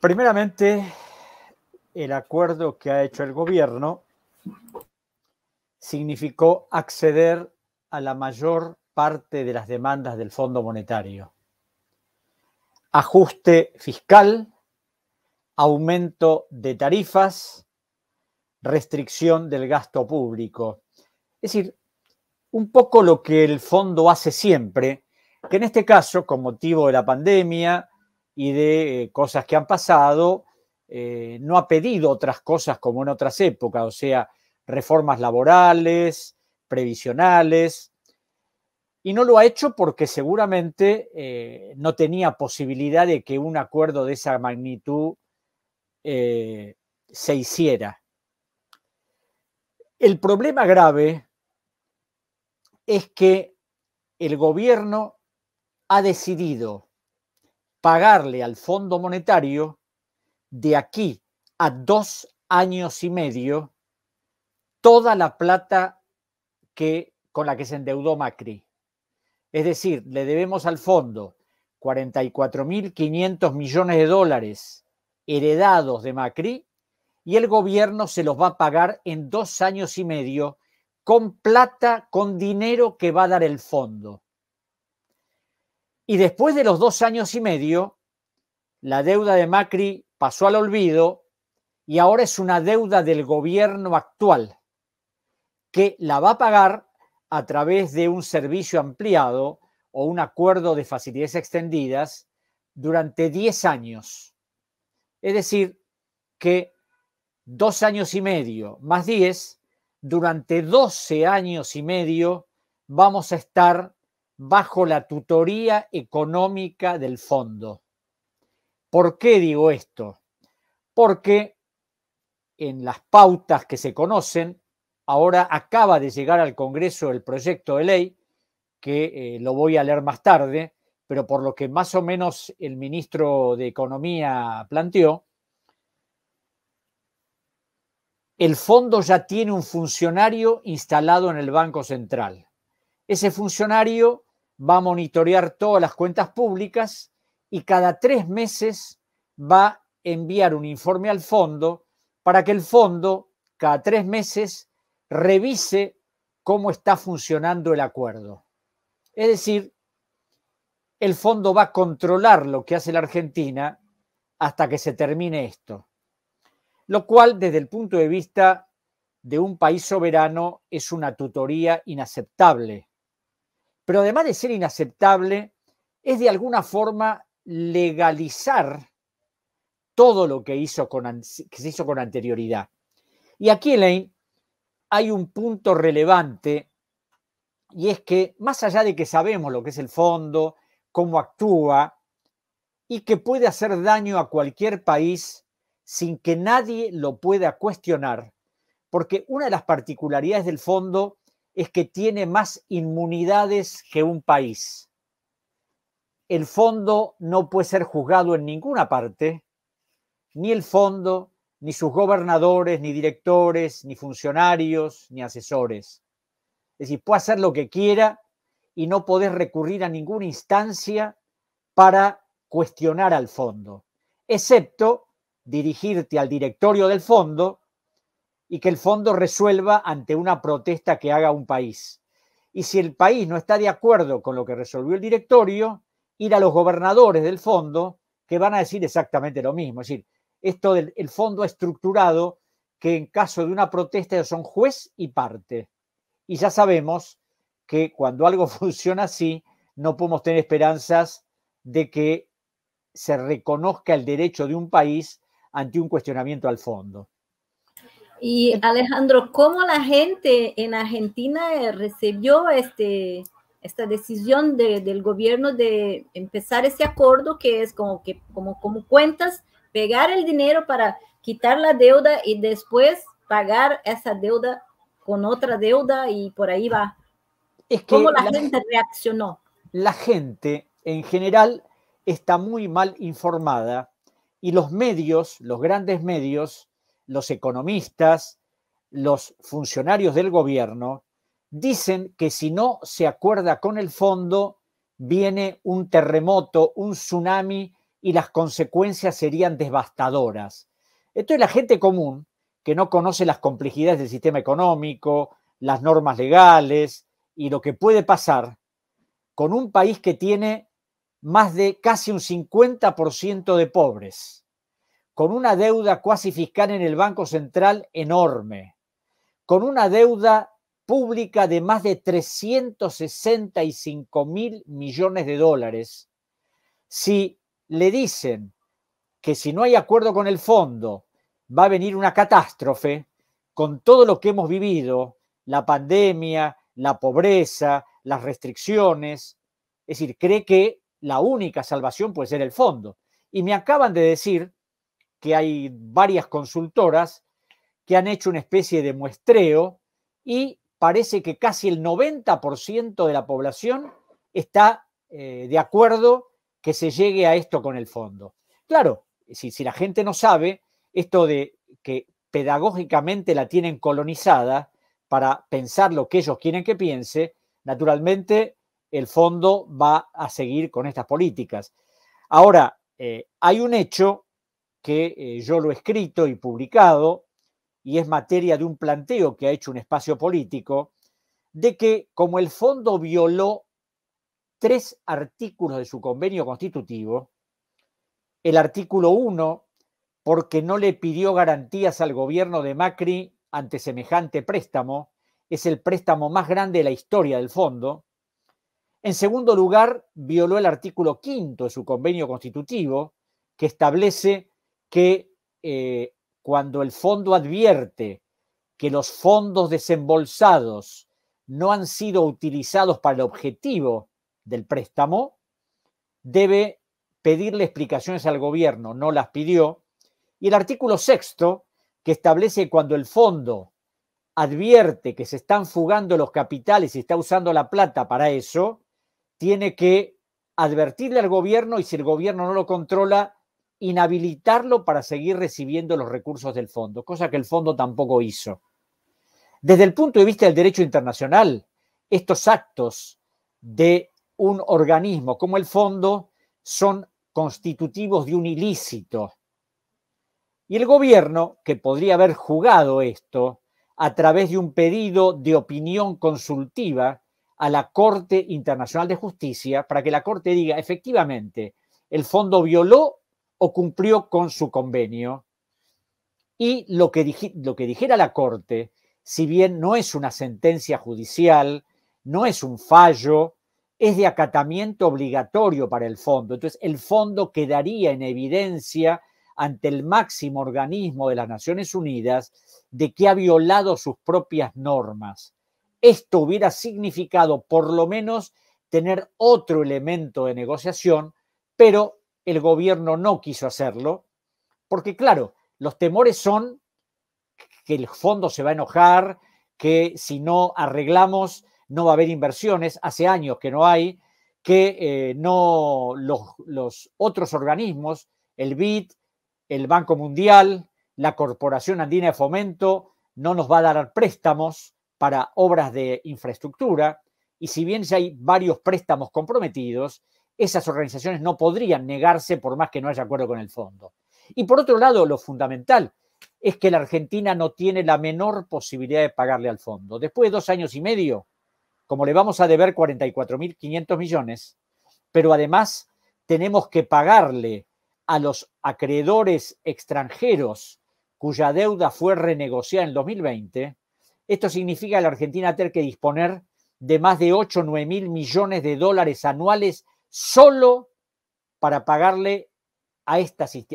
Primeramente, el acuerdo que ha hecho el gobierno significó acceder a la mayor parte de las demandas del Fondo Monetario. Ajuste fiscal, aumento de tarifas, restricción del gasto público. Es decir, un poco lo que el fondo hace siempre, que en este caso, con motivo de la pandemia, y de eh, cosas que han pasado, eh, no ha pedido otras cosas como en otras épocas, o sea, reformas laborales, previsionales, y no lo ha hecho porque seguramente eh, no tenía posibilidad de que un acuerdo de esa magnitud se hiciera. El problema grave es que el gobierno ha decidido pagarle al Fondo Monetario de aquí a dos años y medio toda la plata que, con la que se endeudó Macri. Es decir, le debemos al fondo 44.500 millones de dólares heredados de Macri y el gobierno se los va a pagar en dos años y medio con plata, con dinero que va a dar el fondo. Y después de los dos años y medio, la deuda de Macri pasó al olvido y ahora es una deuda del gobierno actual, que la va a pagar a través de un servicio ampliado o un acuerdo de facilidades extendidas durante 10 años. Es decir, que dos años y medio más 10, durante 12 años y medio vamos a estar bajo la tutoría económica del fondo. ¿Por qué digo esto? Porque en las pautas que se conocen, ahora acaba de llegar al Congreso el proyecto de ley, que eh, lo voy a leer más tarde, pero por lo que más o menos el ministro de Economía planteó, el fondo ya tiene un funcionario instalado en el Banco Central. Ese funcionario va a monitorear todas las cuentas públicas y cada tres meses va a enviar un informe al fondo para que el fondo cada tres meses revise cómo está funcionando el acuerdo. Es decir, el fondo va a controlar lo que hace la Argentina hasta que se termine esto, lo cual desde el punto de vista de un país soberano es una tutoría inaceptable pero además de ser inaceptable, es de alguna forma legalizar todo lo que, hizo con, que se hizo con anterioridad. Y aquí, Elaine, hay un punto relevante y es que más allá de que sabemos lo que es el fondo, cómo actúa y que puede hacer daño a cualquier país sin que nadie lo pueda cuestionar, porque una de las particularidades del fondo es que tiene más inmunidades que un país. El fondo no puede ser juzgado en ninguna parte, ni el fondo, ni sus gobernadores, ni directores, ni funcionarios, ni asesores. Es decir, puede hacer lo que quiera y no podés recurrir a ninguna instancia para cuestionar al fondo, excepto dirigirte al directorio del fondo y que el fondo resuelva ante una protesta que haga un país. Y si el país no está de acuerdo con lo que resolvió el directorio, ir a los gobernadores del fondo que van a decir exactamente lo mismo. Es decir, esto del el fondo estructurado que en caso de una protesta son juez y parte. Y ya sabemos que cuando algo funciona así, no podemos tener esperanzas de que se reconozca el derecho de un país ante un cuestionamiento al fondo. Y Alejandro, ¿cómo la gente en Argentina recibió este, esta decisión del gobierno de empezar ese acuerdo que es como que como, como cuentas, pegar el dinero para quitar la deuda y después pagar esa deuda con otra deuda y por ahí va? ¿Cómo la gente reaccionó? La gente en general está muy mal informada y los medios, los grandes medios, los economistas, los funcionarios del gobierno, dicen que si no se acuerda con el fondo, viene un terremoto, un tsunami y las consecuencias serían devastadoras. Esto es la gente común, que no conoce las complejidades del sistema económico, las normas legales y lo que puede pasar con un país que tiene más de casi un 50% de pobres, con una deuda cuasi fiscal en el Banco Central enorme, con una deuda pública de más de 365 mil millones de dólares, si le dicen que si no hay acuerdo con el fondo va a venir una catástrofe, con todo lo que hemos vivido, la pandemia, la pobreza, las restricciones, es decir, cree que la única salvación puede ser el fondo. Y me acaban de decir que hay varias consultoras que han hecho una especie de muestreo y parece que casi el 90% de la población está eh, de acuerdo que se llegue a esto con el fondo. Claro, si, la gente no sabe esto de que pedagógicamente la tienen colonizada para pensar lo que ellos quieren que piense, naturalmente el fondo va a seguir con estas políticas. Ahora, eh, hay un hecho que eh, yo lo he escrito y publicado, y es materia de un planteo que ha hecho un espacio político, de que como el fondo violó tres artículos de su convenio constitutivo, el artículo 1, porque no le pidió garantías al gobierno de Macri ante semejante préstamo, es el préstamo más grande de la historia del fondo. En segundo lugar, violó el artículo quinto de su convenio constitutivo, que establece que eh, cuando el fondo advierte que los fondos desembolsados no han sido utilizados para el objetivo del préstamo, debe pedirle explicaciones al gobierno, no las pidió. Y el artículo sexto, que establece que cuando el fondo advierte que se están fugando los capitales y está usando la plata para eso, tiene que advertirle al gobierno y si el gobierno no lo controla, inhabilitarlo para seguir recibiendo los recursos del fondo, cosa que el fondo tampoco hizo. Desde el punto de vista del derecho internacional, estos actos de un organismo como el fondo son constitutivos de un ilícito. Y el gobierno, que podría haber jugado esto a través de un pedido de opinión consultiva a la Corte Internacional de Justicia, para que la Corte diga, efectivamente, el fondo violó o cumplió con su convenio. Y lo que, lo que dijera la Corte, si bien no es una sentencia judicial, no es un fallo, es de acatamiento obligatorio para el fondo. Entonces, el fondo quedaría en evidencia ante el máximo organismo de las Naciones Unidas de que ha violado sus propias normas. Esto hubiera significado por lo menos tener otro elemento de negociación, pero el gobierno no quiso hacerlo, porque claro, los temores son que el fondo se va a enojar, que si no arreglamos no va a haber inversiones, hace años que no hay, que eh, no los, otros organismos, el BID, el Banco Mundial, la Corporación Andina de Fomento, no nos va a dar préstamos para obras de infraestructura. Y si bien ya hay varios préstamos comprometidos, esas organizaciones no podrían negarse por más que no haya acuerdo con el fondo. Y por otro lado, lo fundamental es que la Argentina no tiene la menor posibilidad de pagarle al fondo. Después de dos años y medio, como le vamos a deber 44.500 millones, pero además tenemos que pagarle a los acreedores extranjeros cuya deuda fue renegociada en 2020, esto significa que la Argentina tener que disponer de más de 8 o 9 mil millones de dólares anuales solo para pagarle a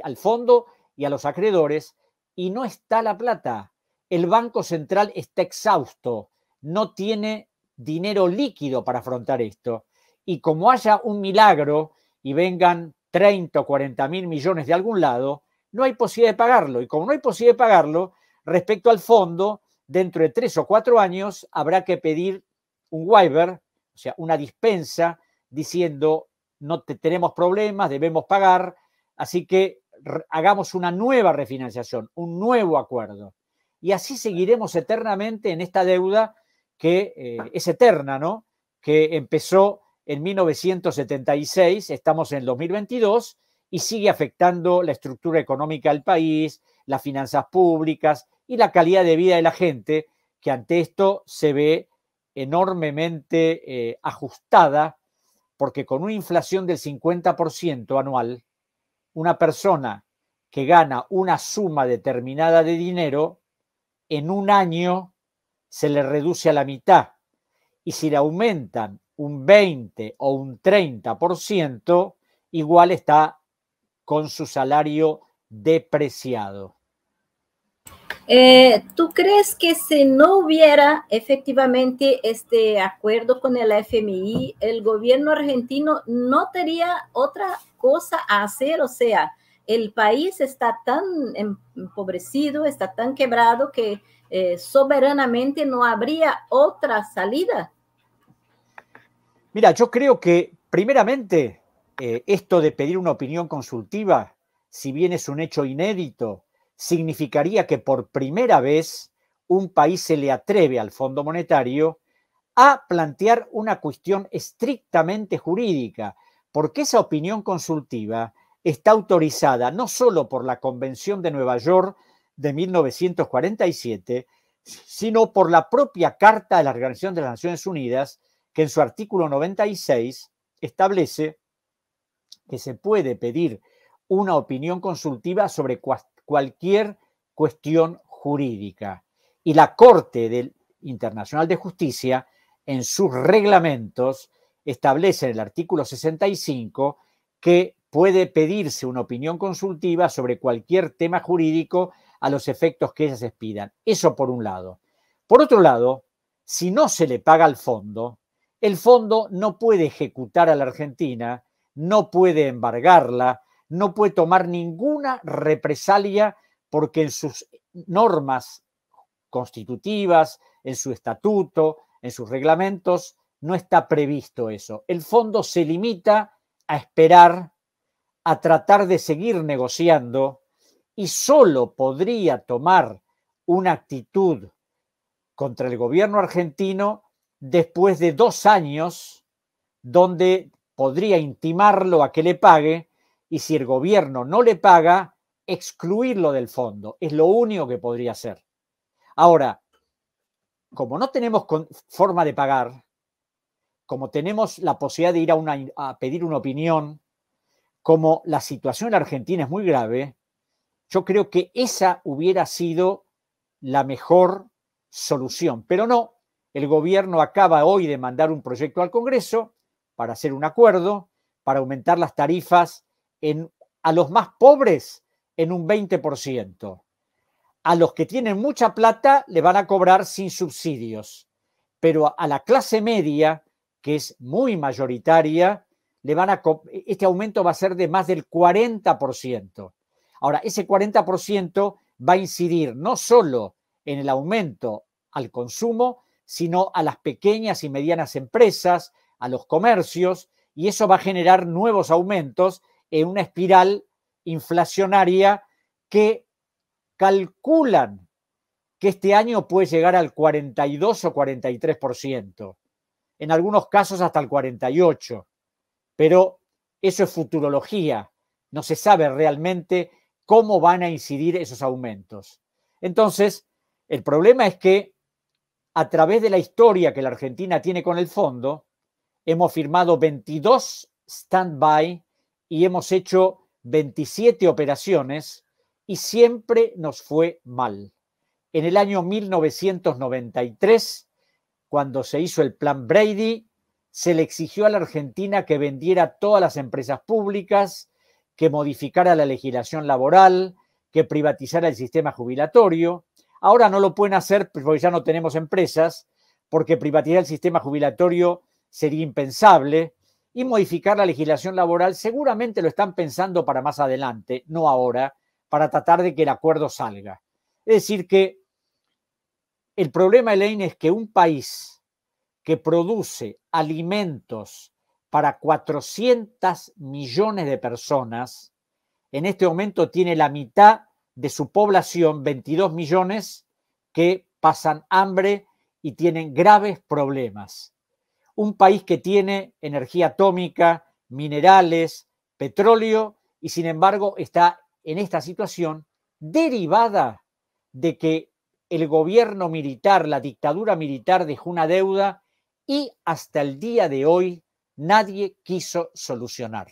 al fondo y a los acreedores y no está la plata. El Banco Central está exhausto, no tiene dinero líquido para afrontar esto. Y como haya un milagro y vengan 30 o 40 mil millones de algún lado, no hay posibilidad de pagarlo. Y como no hay posibilidad de pagarlo, respecto al fondo, dentro de tres o cuatro años habrá que pedir un waiver, o sea, una dispensa diciendo, no te, tenemos problemas, debemos pagar, así que hagamos una nueva refinanciación, un nuevo acuerdo. Y así seguiremos eternamente en esta deuda que eh, es eterna, ¿no? Que empezó en 1976, estamos en 2022 y sigue afectando la estructura económica del país, las finanzas públicas y la calidad de vida de la gente, que ante esto se ve enormemente eh, ajustada porque con una inflación del 50% anual, una persona que gana una suma determinada de dinero, en un año se le reduce a la mitad. Y si le aumentan un 20 o un 30%, igual está con su salario depreciado. Eh, ¿Tú crees que si no hubiera efectivamente este acuerdo con el FMI, el gobierno argentino no tendría otra cosa a hacer? O sea, el país está tan empobrecido, está tan quebrado que eh, soberanamente no habría otra salida. Mira, yo creo que primeramente eh, esto de pedir una opinión consultiva, si bien es un hecho inédito, significaría que por primera vez un país se le atreve al Fondo Monetario a plantear una cuestión estrictamente jurídica, porque esa opinión consultiva está autorizada no solo por la Convención de Nueva York de 1947, sino por la propia Carta de la Organización de las Naciones Unidas, que en su artículo 96 establece que se puede pedir una opinión consultiva sobre cualquier cuestión jurídica. Y la Corte Internacional de Justicia, en sus reglamentos, establece en el artículo 65 que puede pedirse una opinión consultiva sobre cualquier tema jurídico a los efectos que ellas expidan. Eso por un lado. Por otro lado, si no se le paga al fondo, el fondo no puede ejecutar a la Argentina, no puede embargarla, no puede tomar ninguna represalia porque en sus normas constitutivas, en su estatuto, en sus reglamentos, no está previsto eso. El fondo se limita a esperar, a tratar de seguir negociando y solo podría tomar una actitud contra el gobierno argentino después de dos años donde podría intimarlo a que le pague y si el gobierno no le paga, excluirlo del fondo. Es lo único que podría hacer. Ahora, como no tenemos forma de pagar, como tenemos la posibilidad de ir a, pedir una opinión, como la situación en Argentina es muy grave, yo creo que esa hubiera sido la mejor solución. Pero no, el gobierno acaba hoy de mandar un proyecto al Congreso para hacer un acuerdo, para aumentar las tarifas a los más pobres en un 20%. A los que tienen mucha plata le van a cobrar sin subsidios, pero a la clase media, que es muy mayoritaria, le van a este aumento va a ser de más del 40%. Ahora, ese 40% va a incidir no solo en el aumento al consumo, sino a las pequeñas y medianas empresas, a los comercios, y eso va a generar nuevos aumentos en una espiral inflacionaria que calculan que este año puede llegar al 42 o 43%, en algunos casos hasta el 48%, pero eso es futurología, no se sabe realmente cómo van a incidir esos aumentos. Entonces, el problema es que a través de la historia que la Argentina tiene con el fondo, hemos firmado 22 stand-by y hemos hecho 27 operaciones y siempre nos fue mal. En el año 1993, cuando se hizo el plan Brady, se le exigió a la Argentina que vendiera todas las empresas públicas, que modificara la legislación laboral, que privatizara el sistema jubilatorio. Ahora no lo pueden hacer porque ya no tenemos empresas, porque privatizar el sistema jubilatorio sería impensable, y modificar la legislación laboral. Seguramente lo están pensando para más adelante, no ahora, para tratar de que el acuerdo salga. Es decir, que el problema, Elaine, es que un país que produce alimentos para 400 millones de personas, en este momento tiene la mitad de su población, 22 millones, que pasan hambre y tienen graves problemas un país que tiene energía atómica, minerales, petróleo, y sin embargo está en esta situación derivada de que el gobierno militar, la dictadura militar dejó una deuda y hasta el día de hoy nadie quiso solucionar.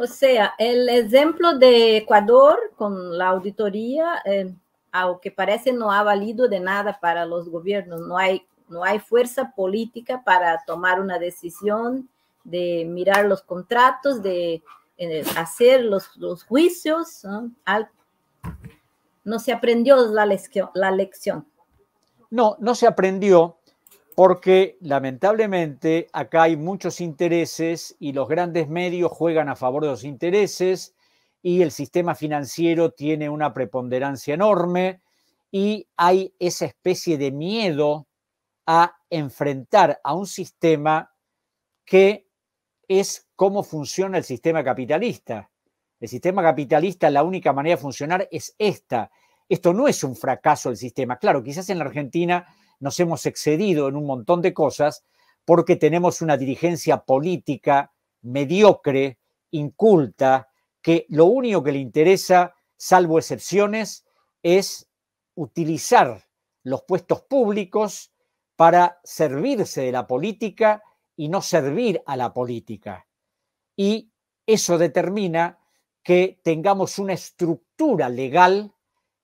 O sea, el ejemplo de Ecuador con la auditoría, eh, aunque parece, no ha valido de nada para los gobiernos, no hay no hay fuerza política para tomar una decisión, de mirar los contratos, de eh, hacer los, juicios. ¿no? se aprendió la, lección, la lección. No, no se aprendió porque lamentablemente acá hay muchos intereses y los grandes medios juegan a favor de los intereses y el sistema financiero tiene una preponderancia enorme y hay esa especie de miedo a enfrentar a un sistema que es cómo funciona el sistema capitalista. El sistema capitalista, la única manera de funcionar es esta. Esto no es un fracaso del sistema. Claro, quizás en la Argentina nos hemos excedido en un montón de cosas porque tenemos una dirigencia política mediocre, inculta, que lo único que le interesa, salvo excepciones, es utilizar los puestos públicos para servirse de la política y no servir a la política. Y eso determina que tengamos una estructura legal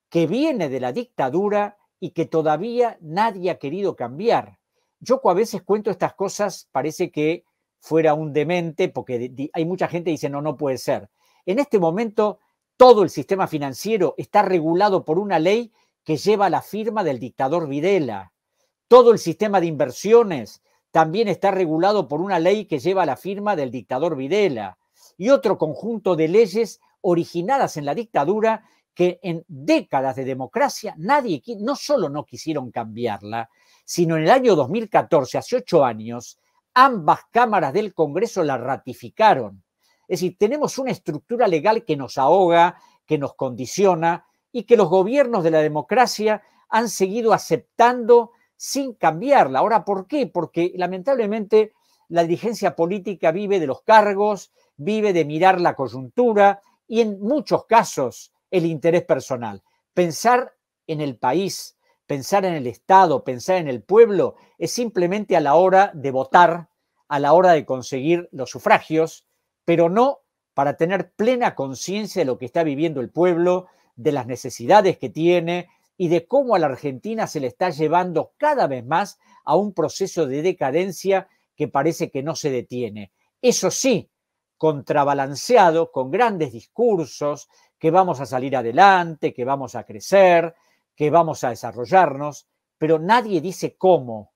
que viene de la dictadura y que todavía nadie ha querido cambiar. Yo a veces cuento estas cosas, parece que fuera un demente, porque hay mucha gente que dice, no, no puede ser. En este momento, todo el sistema financiero está regulado por una ley que lleva la firma del dictador Videla. Todo el sistema de inversiones también está regulado por una ley que lleva la firma del dictador Videla y otro conjunto de leyes originadas en la dictadura que en décadas de democracia nadie, no solo no quisieron cambiarla, sino en el año 2014, hace ocho años, ambas cámaras del Congreso la ratificaron. Es decir, tenemos una estructura legal que nos ahoga, que nos condiciona y que los gobiernos de la democracia han seguido aceptando sin cambiarla. Ahora, ¿por qué? Porque lamentablemente la dirigencia política vive de los cargos, vive de mirar la coyuntura y en muchos casos el interés personal. Pensar en el país, pensar en el Estado, pensar en el pueblo, es simplemente a la hora de votar, a la hora de conseguir los sufragios, pero no para tener plena conciencia de lo que está viviendo el pueblo, de las necesidades que tiene, y de cómo a la Argentina se le está llevando cada vez más a un proceso de decadencia que parece que no se detiene. Eso sí, contrabalanceado con grandes discursos que vamos a salir adelante, que vamos a crecer, que vamos a desarrollarnos, pero nadie dice cómo.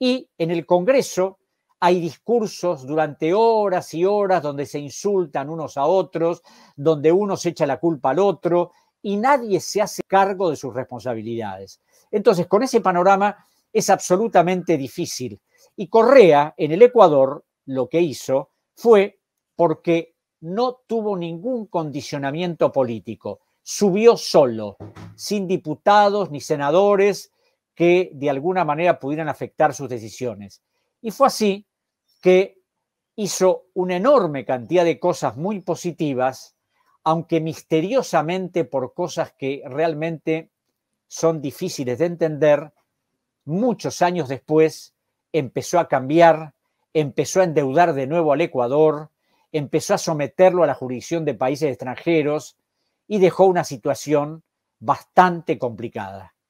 Y en el Congreso hay discursos durante horas y horas donde se insultan unos a otros, donde uno se echa la culpa al otro y nadie se hace cargo de sus responsabilidades. Entonces, con ese panorama es absolutamente difícil. Y Correa, en el Ecuador, lo que hizo fue porque no tuvo ningún condicionamiento político. Subió solo, sin diputados ni senadores que de alguna manera pudieran afectar sus decisiones. Y fue así que hizo una enorme cantidad de cosas muy positivas aunque misteriosamente por cosas que realmente son difíciles de entender, muchos años después empezó a cambiar, empezó a endeudar de nuevo al Ecuador, empezó a someterlo a la jurisdicción de países extranjeros y dejó una situación bastante complicada.